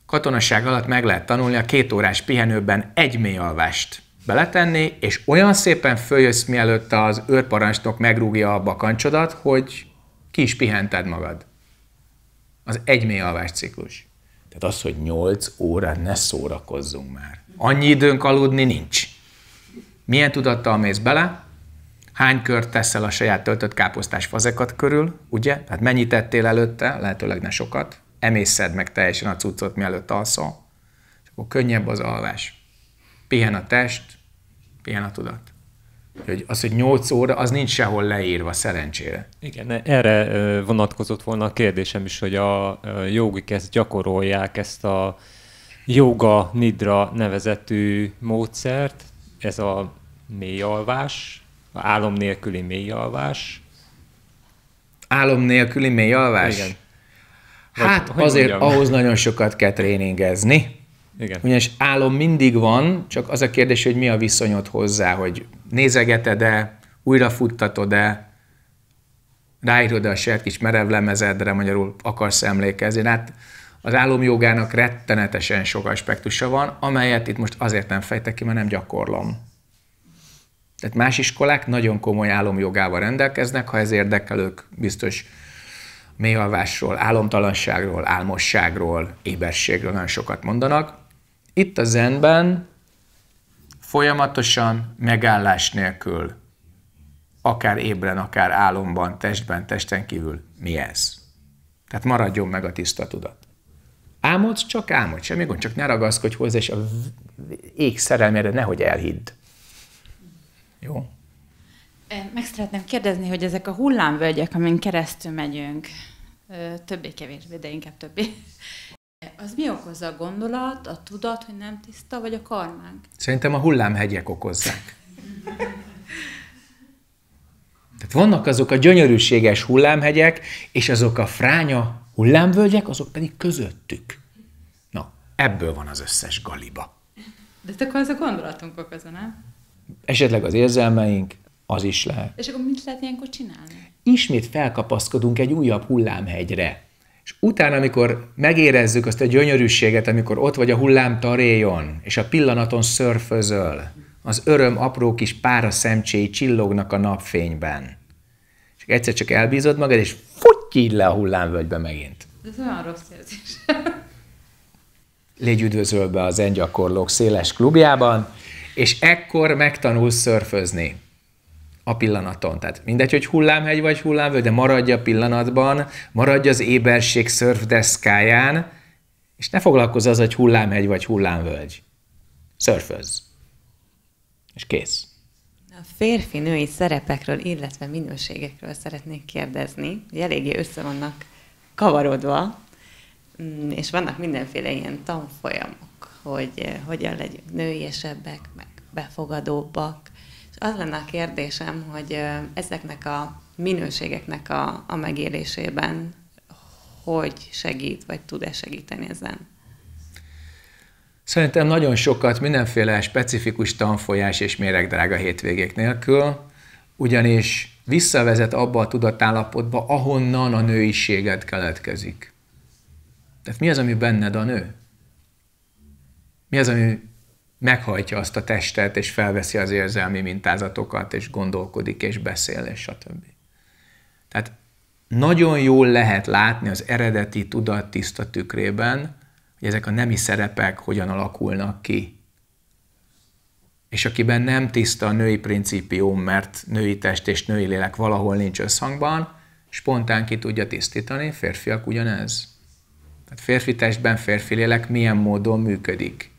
Katonasság alatt meg lehet tanulni a két órás pihenőben egy mélyalvást beletenni, és olyan szépen följössz, mielőtt az őrparancsnok megrúgja a bakancsodat, hogy ki is pihented magad. Az egy mélyalvás ciklus. Tehát az, hogy 8 órát ne szórakozzunk már. Annyi időnk aludni nincs. Milyen tudattal mész bele? hány kört teszel a saját töltött káposztás fazekat körül, ugye? Tehát mennyit ettél előtte, lehetőleg ne sokat, emészed meg teljesen a cuccot, mielőtt alszol, és akkor könnyebb az alvás. Pihen a test, pihen a tudat. Hogy az, hogy 8 óra, az nincs sehol leírva, szerencsére. Igen, erre vonatkozott volna a kérdésem is, hogy a jogik ezt gyakorolják, ezt a joga nidra nevezetű módszert, ez a mély alvás, Álom nélküli mély alvás. Álom nélküli mély alvás? Igen. Hát, Vagy, hát azért mondjam? ahhoz nagyon sokat kell tréningezni. Igen. Ugyanis álom mindig van, csak az a kérdés, hogy mi a viszonyod hozzá, hogy nézegeted-e, újrafuttatod-e, ráírod a sert kis merev lemezedre, magyarul akarsz emlékezni. Hát az álomjogának rettenetesen sok aspektusa van, amelyet itt most azért nem fejtek ki, mert nem gyakorlom. Tehát más iskolák nagyon komoly álomjogával rendelkeznek, ha ez érdekel, ők biztos mélyalvásról, álomtalanságról, álmosságról, éberségről nagyon sokat mondanak. Itt a zenben folyamatosan megállás nélkül, akár ébren, akár álomban, testben, testen kívül, mi ez? Tehát maradjon meg a tiszta tudat. Álmodsz, csak álmodsz, semmi gond, csak ne ragaszkodj hozzá, és a ég szerelmére nehogy elhidd. Jó? Meg szeretném kérdezni, hogy ezek a hullámvölgyek, amin keresztül megyünk, többé-kevésbé, de inkább többé, az mi okozza a gondolat, a tudat, hogy nem tiszta, vagy a karmánk? Szerintem a hullámhegyek okozzák. Tehát vannak azok a gyönyörűséges hullámhegyek, és azok a fránya hullámvölgyek, azok pedig közöttük. Na, ebből van az összes galiba. De akkor az a gondolatunk okozza, nem? esetleg az érzelmeink, az is lehet. És akkor mit lehet ilyenkor csinálni? Ismét felkapaszkodunk egy újabb hullámhegyre. És utána, amikor megérezzük azt a gyönyörűséget, amikor ott vagy a hullám taréjon, és a pillanaton szörfözöl, az öröm apró kis pára szemcséi csillognak a napfényben. És egyszer csak elbízod magad, és futj így le a hullámvölgybe megint. Ez olyan rossz érzés. Légy üdvözölve az Engyakorlók széles klubjában és ekkor megtanulsz szörfözni a pillanaton. Tehát mindegy, hogy hullámhegy vagy hullámvő, de maradj a pillanatban, maradj az éberség szörfdeszkáján, és ne foglalkozz az, hogy hullámhegy vagy hullámvölgy. Szörfözz. És kész. A férfi-női szerepekről, illetve minőségekről szeretnék kérdezni. hogy eléggé össze vannak kavarodva, mm, és vannak mindenféle ilyen tanfolyamok, hogy eh, hogyan legyünk nőiesebbek, meg befogadóbbak. És az lenne a kérdésem, hogy ezeknek a minőségeknek a, a megélésében hogy segít, vagy tud-e segíteni ezen? Szerintem nagyon sokat mindenféle specifikus tanfolyás és méregdrága hétvégék nélkül, ugyanis visszavezet abba a tudatállapotba, ahonnan a nőiséged keletkezik. Tehát mi az, ami benned a nő? Mi az, ami meghajtja azt a testet, és felveszi az érzelmi mintázatokat, és gondolkodik, és beszél, és stb. Tehát nagyon jól lehet látni az eredeti tudat tiszta tükrében, hogy ezek a nemi szerepek hogyan alakulnak ki. És akiben nem tiszta a női principium, mert női test és női lélek valahol nincs összhangban, spontán ki tudja tisztítani, férfiak ugyanez. Tehát férfi testben férfi lélek milyen módon működik.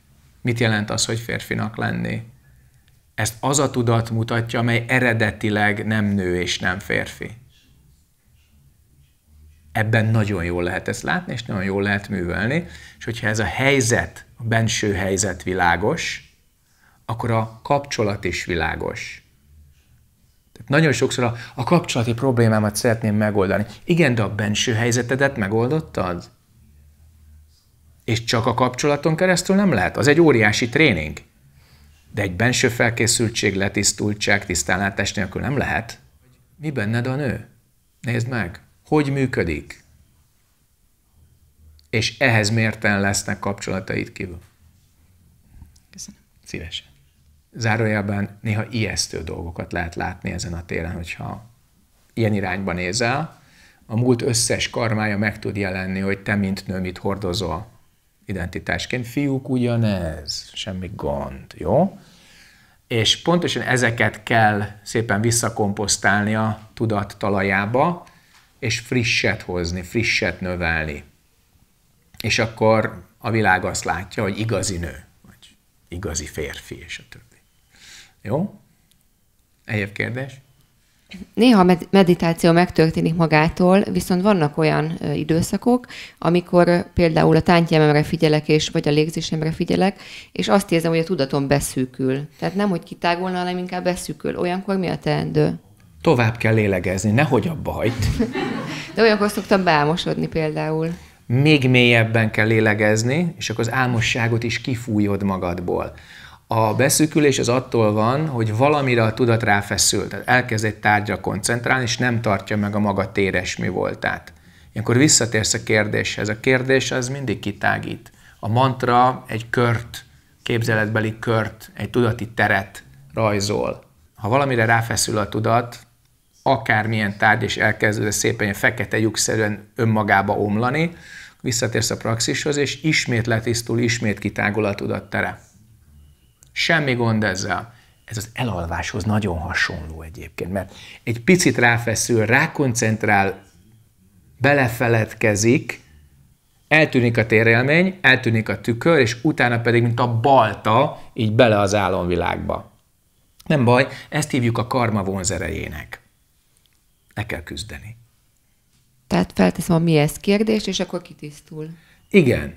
Mit jelent az, hogy férfinak lenni? Ezt az a tudat mutatja, amely eredetileg nem nő és nem férfi. Ebben nagyon jól lehet ezt látni, és nagyon jól lehet művelni, és hogyha ez a helyzet, a benső helyzet világos, akkor a kapcsolat is világos. Tehát nagyon sokszor a, a kapcsolati problémámat szeretném megoldani. Igen, de a benső helyzetedet megoldottad? És csak a kapcsolaton keresztül nem lehet. Az egy óriási tréning. De egy benső felkészültség, letisztultság, tisztánlátás nélkül nem lehet. Mi benned a nő? Nézd meg, hogy működik? És ehhez mérten lesznek kapcsolataid kívül. Köszönöm. Szívesen. Zárójelben néha ijesztő dolgokat lehet látni ezen a téren, hogyha ilyen irányba nézel, a múlt összes karmája meg tud jelenni, hogy te, mint nő, mit hordozol identitásként. Fiúk ugyanez, semmi gond, jó? És pontosan ezeket kell szépen visszakomposztálni a tudat talajába, és frisset hozni, frisset növelni. És akkor a világ azt látja, hogy igazi nő, vagy igazi férfi, és a többi. Jó? Egyéb kérdés? Néha med- meditáció megtörténik magától, viszont vannak olyan ö, időszakok, amikor például a tántjememre figyelek, és vagy a légzésemre figyelek, és azt érzem, hogy a tudatom beszűkül. Tehát nem, hogy kitágulna, hanem inkább beszűkül. Olyankor mi a teendő? Tovább kell lélegezni, nehogy abba hagyd. De olyankor szoktam beámosodni például. Még mélyebben kell lélegezni, és akkor az álmosságot is kifújod magadból. A beszűkülés az attól van, hogy valamire a tudat ráfeszül, tehát elkezd egy tárgyra koncentrálni, és nem tartja meg a maga téres mi voltát. Ilyenkor visszatérsz a kérdéshez. A kérdés az mindig kitágít. A mantra egy kört, képzeletbeli kört, egy tudati teret rajzol. Ha valamire ráfeszül a tudat, akármilyen tárgy, és elkezdőd szépen ilyen fekete lyukszerűen önmagába omlani, visszatérsz a praxishoz, és ismét letisztul, ismét kitágul a tudattere. Semmi gond ezzel. Ez az elalváshoz nagyon hasonló egyébként, mert egy picit ráfeszül, rákoncentrál, belefeledkezik, eltűnik a térélmény, eltűnik a tükör, és utána pedig, mint a balta, így bele az álomvilágba. Nem baj, ezt hívjuk a karma vonzerejének. Le kell küzdeni. Tehát felteszem a mi ezt kérdést, és akkor kitisztul. Igen.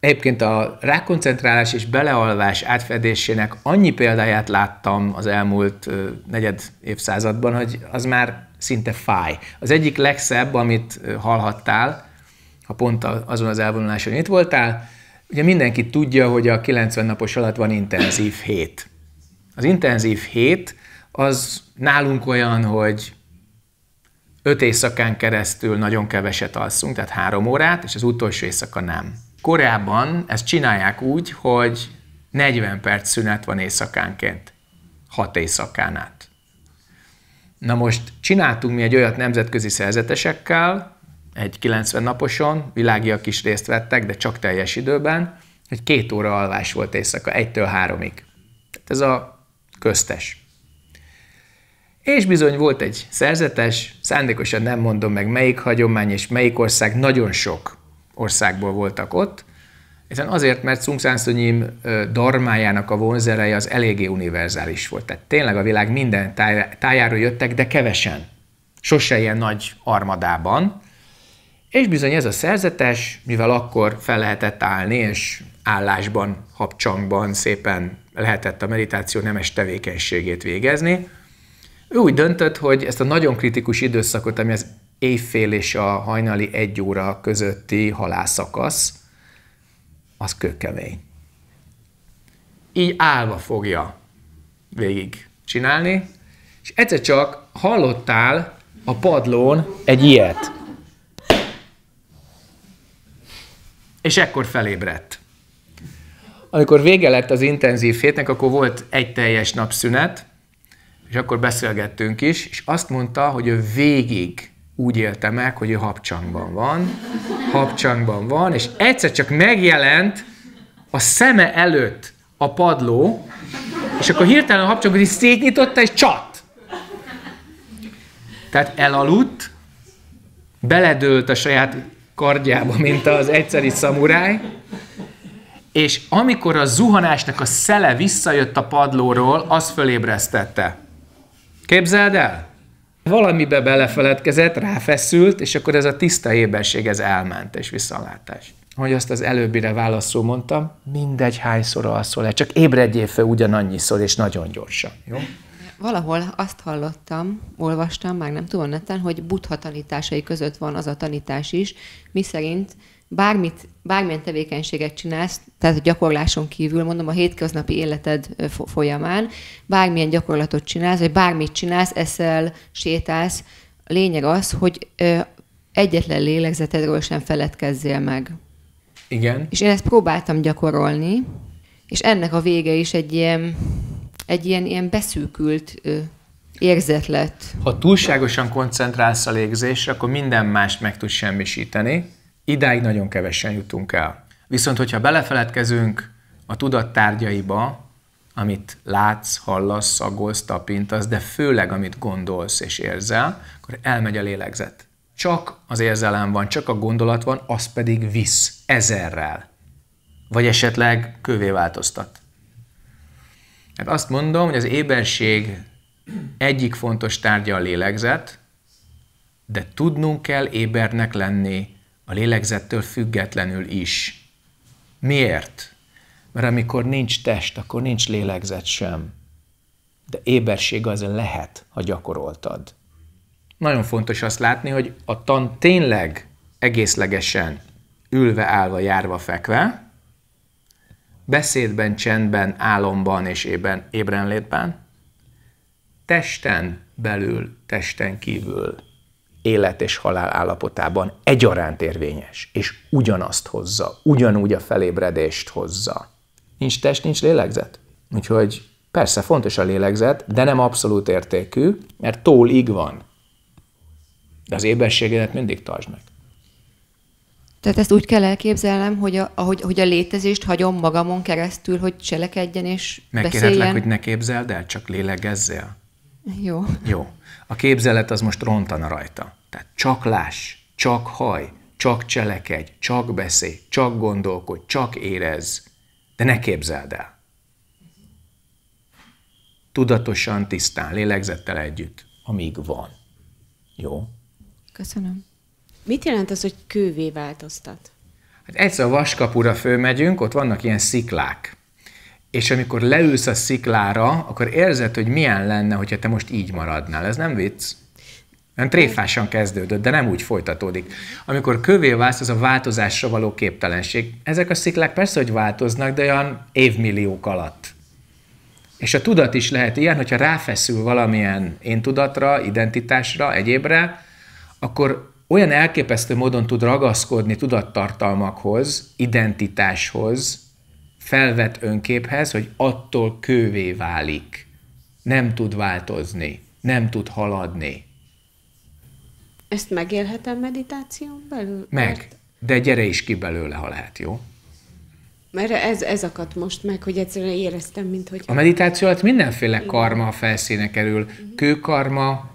Egyébként a rákoncentrálás és belealvás átfedésének annyi példáját láttam az elmúlt negyed évszázadban, hogy az már szinte fáj. Az egyik legszebb, amit hallhattál, ha pont azon az elvonuláson itt voltál, ugye mindenki tudja, hogy a 90 napos alatt van intenzív hét. Az intenzív hét az nálunk olyan, hogy öt éjszakán keresztül nagyon keveset alszunk, tehát három órát, és az utolsó éjszaka nem. Korábban ezt csinálják úgy, hogy 40 perc szünet van éjszakánként, 6 éjszakán át. Na most csináltunk mi egy olyat nemzetközi szerzetesekkel, egy 90 naposon, világiak is részt vettek, de csak teljes időben, hogy két óra alvás volt éjszaka, egytől háromig. Tehát ez a köztes. És bizony volt egy szerzetes, szándékosan nem mondom meg melyik hagyomány és melyik ország, nagyon sok országból voltak ott, hiszen azért, mert Sung Sanszonyim darmájának a vonzereje az eléggé univerzális volt. Tehát tényleg a világ minden tájáról jöttek, de kevesen. Sose ilyen nagy armadában. És bizony ez a szerzetes, mivel akkor fel lehetett állni, és állásban, habcsangban szépen lehetett a meditáció nemes tevékenységét végezni, ő úgy döntött, hogy ezt a nagyon kritikus időszakot, ami az éjfél és a hajnali egy óra közötti halászakasz, az kőkemény. Így állva fogja végig csinálni, és egyszer csak hallottál a padlón egy ilyet. És ekkor felébredt. Amikor vége lett az intenzív hétnek, akkor volt egy teljes napszünet, és akkor beszélgettünk is, és azt mondta, hogy ő végig úgy élte meg, hogy ő habcsangban van, habcsangban van, és egyszer csak megjelent a szeme előtt a padló, és akkor hirtelen a habcsangot is szétnyitotta, és csat! Tehát elaludt, beledőlt a saját kardjába, mint az egyszeri szamuráj, és amikor a zuhanásnak a szele visszajött a padlóról, az fölébresztette. Képzeld el? Valamibe belefeledkezett, ráfeszült, és akkor ez a tiszta éberség, ez elment, és visszalátás. Hogy azt az előbbire válaszul mondtam, mindegy hányszor alszol el, csak ébredjél fel ugyanannyiszor, és nagyon gyorsan. Jó? valahol azt hallottam, olvastam, már nem tudom neten, hogy buddha tanításai között van az a tanítás is, miszerint bármit, bármilyen tevékenységet csinálsz, tehát a gyakorláson kívül, mondom a hétköznapi életed folyamán, bármilyen gyakorlatot csinálsz, vagy bármit csinálsz, eszel, sétálsz, lényeg az, hogy egyetlen lélegzetedről sem feledkezzél meg. Igen. És én ezt próbáltam gyakorolni, és ennek a vége is egy ilyen, egy ilyen, ilyen beszűkült érzet lett. Ha túlságosan koncentrálsz a légzésre, akkor minden mást meg tudsz semmisíteni, Idáig nagyon kevesen jutunk el. Viszont, hogyha belefeledkezünk a tudattárgyaiba, amit látsz, hallasz, szagolsz, tapintasz, de főleg amit gondolsz és érzel, akkor elmegy a lélegzet. Csak az érzelem van, csak a gondolat van, az pedig visz ezerrel. Vagy esetleg kövé változtat. Hát azt mondom, hogy az éberség egyik fontos tárgya a lélegzet, de tudnunk kell ébernek lenni a lélegzettől függetlenül is. Miért? Mert amikor nincs test, akkor nincs lélegzet sem. De éberség az lehet, ha gyakoroltad. Nagyon fontos azt látni, hogy a tan tényleg egészlegesen ülve, állva, járva, fekve, beszédben, csendben, álomban és ében, ébrenlétben, testen belül, testen kívül élet és halál állapotában egyaránt érvényes, és ugyanazt hozza, ugyanúgy a felébredést hozza. Nincs test, nincs lélegzet. Úgyhogy persze fontos a lélegzet, de nem abszolút értékű, mert tólig van. De az ébességedet mindig tartsd meg. Tehát ezt úgy kell elképzelnem, hogy a, ahogy, hogy a létezést hagyom magamon keresztül, hogy cselekedjen és Megkérhetlek, beszéljen. Megkérhetlek, hogy ne képzeld el, csak lélegezzél. Jó. Jó a képzelet az most rontana rajta. Tehát csak láss, csak haj, csak cselekedj, csak beszélj, csak gondolkodj, csak érez, de ne képzeld el. Tudatosan, tisztán, lélegzettel együtt, amíg van. Jó? Köszönöm. Mit jelent az, hogy kővé változtat? Hát egyszer a vaskapura fölmegyünk, ott vannak ilyen sziklák és amikor leülsz a sziklára, akkor érzed, hogy milyen lenne, hogyha te most így maradnál. Ez nem vicc. Nem tréfásan kezdődött, de nem úgy folytatódik. Amikor kövé válsz, az a változásra való képtelenség. Ezek a sziklák persze, hogy változnak, de olyan évmilliók alatt. És a tudat is lehet ilyen, hogyha ráfeszül valamilyen én tudatra, identitásra, egyébre, akkor olyan elképesztő módon tud ragaszkodni tudattartalmakhoz, identitáshoz, felvet önképhez, hogy attól kővé válik. Nem tud változni, nem tud haladni. Ezt megélhetem meditáción belül? Meg, mert... de gyere is ki belőle, ha lehet, jó? Mert ez, ez akadt most meg, hogy egyszerűen éreztem, mint hogy... A meditáció alatt mindenféle Igen. karma a felszíne kerül. Igen. Kőkarma,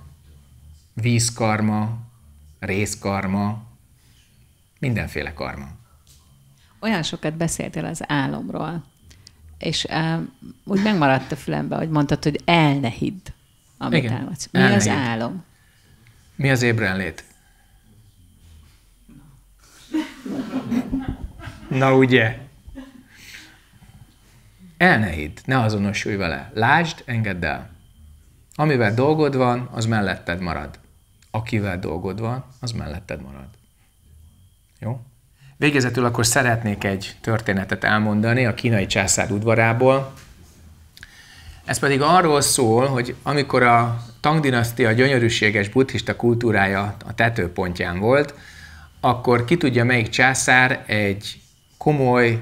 vízkarma, részkarma, mindenféle karma olyan sokat beszéltél az álomról, és uh, úgy megmaradt a fülembe, hogy mondtad, hogy el ne hidd, amit Igen, álmodsz. Mi az hidd. álom? Mi az ébrenlét? Na ugye? El ne hidd, ne azonosulj vele. Lásd, engedd el. Amivel dolgod van, az melletted marad. Akivel dolgod van, az melletted marad. Jó? Végezetül akkor szeretnék egy történetet elmondani a kínai császár udvarából. Ez pedig arról szól, hogy amikor a Tang-dinasztia gyönyörűséges buddhista kultúrája a tetőpontján volt, akkor ki tudja, melyik császár egy komoly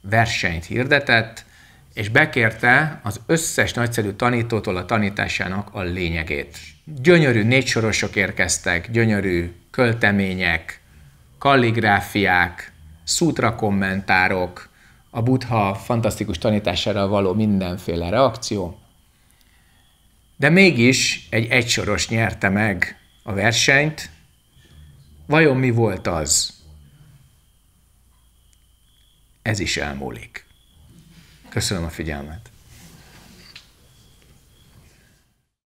versenyt hirdetett, és bekérte az összes nagyszerű tanítótól a tanításának a lényegét. Gyönyörű négysorosok érkeztek, gyönyörű költemények, kalligráfiák, szútra kommentárok, a buddha fantasztikus tanítására való mindenféle reakció, de mégis egy egysoros nyerte meg a versenyt. Vajon mi volt az? Ez is elmúlik. Köszönöm a figyelmet.